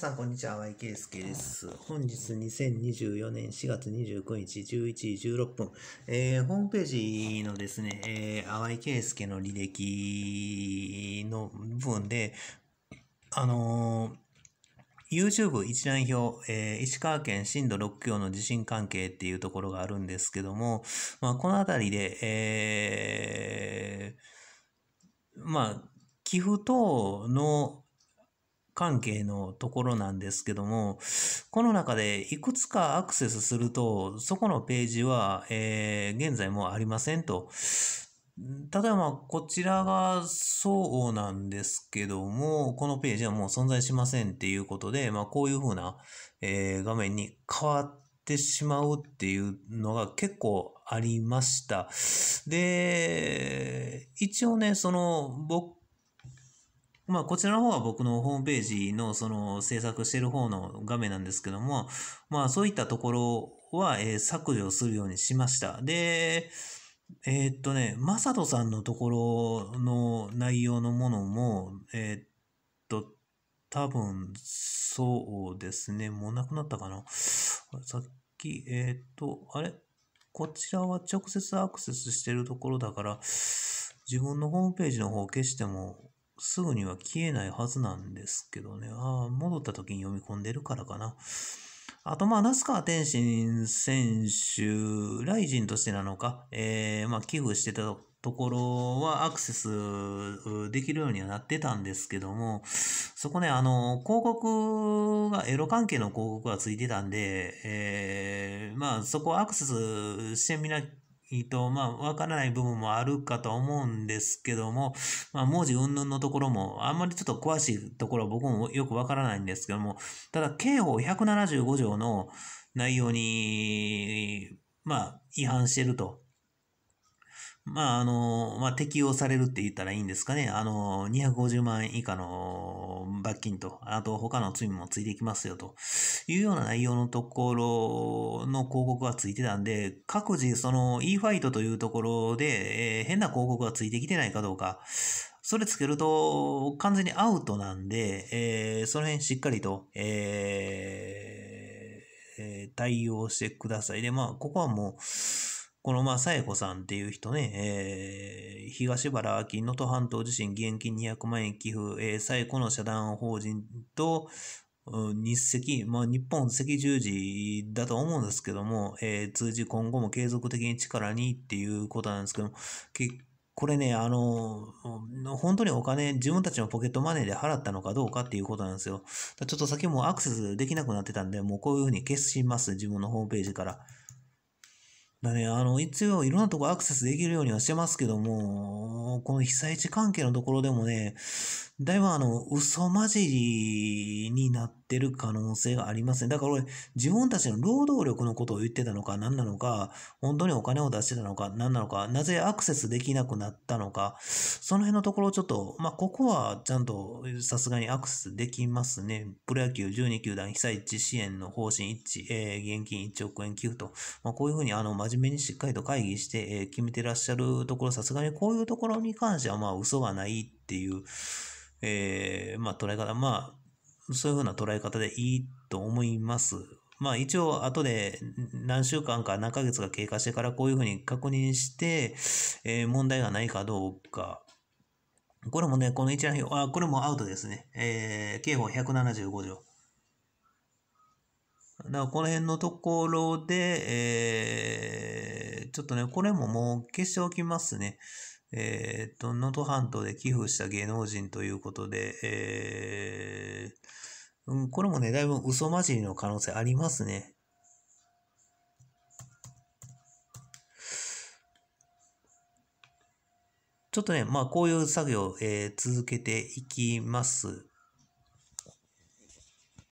皆さん、こんにちは。YK 圭介です。本日2024年4月29日11時16分、えー、ホームページのですね、えー、淡井圭介の履歴の部分で、あのー YouTube 一覧表、えー、石川県震度6強の地震関係っていうところがあるんですけども、まあ、このあたりで、えー、まあ、寄付等の、関係のところなんですけども、この中でいくつかアクセスすると、そこのページは、えー、現在もありませんと。ただまあ、こちらがそうなんですけども、このページはもう存在しませんっていうことで、まあ、こういう風な、えー、画面に変わってしまうっていうのが結構ありました。で、一応ね、その僕まあ、こちらの方は僕のホームページのその制作してる方の画面なんですけども、まあ、そういったところは、え削除するようにしました。で、えー、っとね、まさとさんのところの内容のものも、えー、っと、多分、そうですね。もうなくなったかな。さっき、えー、っと、あれこちらは直接アクセスしてるところだから、自分のホームページの方を消してもすぐには消えないはずなんですけどね。ああ、戻った時に読み込んでるからかな。あと、まあ、那須川天心選手、ライジンとしてなのか、えー、まあ、寄付してたところはアクセスできるようにはなってたんですけども、そこね、あの、広告が、エロ関係の広告がついてたんで、えー、まあ、そこアクセスしてみなえっと、まあ、わからない部分もあるかと思うんですけども、まあ、文字云々のところも、あんまりちょっと詳しいところは僕もよくわからないんですけども、ただ、刑法175条の内容に、まあ、違反してると。まあ、あの、まあ、適用されるって言ったらいいんですかね。あの、250万円以下の罰金と、あと他の罪もついてきますよというような内容のところの広告がついてたんで、各自その e ファイトというところで、えー、変な広告がついてきてないかどうか、それつけると完全にアウトなんで、えー、その辺しっかりと、えー、対応してください。で、まあ、ここはもう、この、まあ、さえこさんっていう人ね、えー、東原秋、能登半島地震現金200万円寄付、えー、さえこの社団法人と、日赤、まあ、日本赤十字だと思うんですけども、えー、通じ今後も継続的に力にっていうことなんですけども、これね、あの、本当にお金、自分たちのポケットマネーで払ったのかどうかっていうことなんですよ。ちょっと先もアクセスできなくなってたんで、もうこういうふうに消します、自分のホームページから。だね、あの、一応いろんなとこアクセスできるようにはしてますけども、この被災地関係のところでもね、だいぶあの、嘘混じりになってる可能性がありますね。だから俺、自分たちの労働力のことを言ってたのか何なのか、本当にお金を出してたのか何なのか、なぜアクセスできなくなったのか、その辺のところちょっと、まあ、ここはちゃんとさすがにアクセスできますね。プロ野球12球団被災地支援の方針一致、えー、現金1億円寄付と、まあ、こういうふうにあの、真面目にしっかりと会議して、えー、決めてらっしゃるところ、さすがにこういうところに関しては、ま嘘はないっていう、えー、まあ捉え方、まあ、そういうふうな捉え方でいいと思います。まあ一応後で何週間か何ヶ月が経過してからこういうふうに確認して、えー、問題がないかどうか。これもね、この一覧表、あ、これもアウトですね。えー、刑法175条。だからこの辺のところで、えー、ちょっとね、これももう消しておきますね。えー、と、能登半島で寄付した芸能人ということで、えー、うん、これもね、だいぶ嘘混じりの可能性ありますね。ちょっとね、まあ、こういう作業、えー、続けていきます。